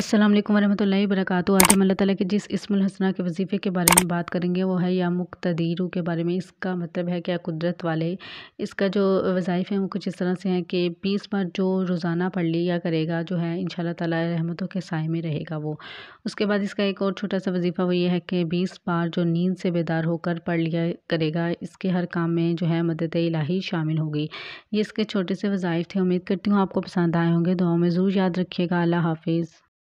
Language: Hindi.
असलम वरहमल वरक आज हम अल्लाह ताला के जिस इसमुल हसना के वजीफ़े के बारे में बात करेंगे वो है या मुख्तदीरू के बारे में इसका मतलब है क्या कुदरत वाले इसका जो वज़ाइफ़ हैं वो कुछ इस तरह से हैं कि बीस बार जो रोज़ाना पढ़ लिया करेगा जो है इन ताला रहमतों के साय में रहेगा वो उसके बाद इसका एक और छोटा सा वजीफ़ा वो ये है कि बीस बार जो नींद से बेदार होकर पढ़ लिया करेगा इसके हर काम में जो है मदद इलाही शामिल होगी ये इसके छोटे से वज़ाइफ़ थे उम्मीद करती हूँ आपको पसंद आए होंगे दुआ में ज़रूर याद रखिएगा अल्लाह हाफिज़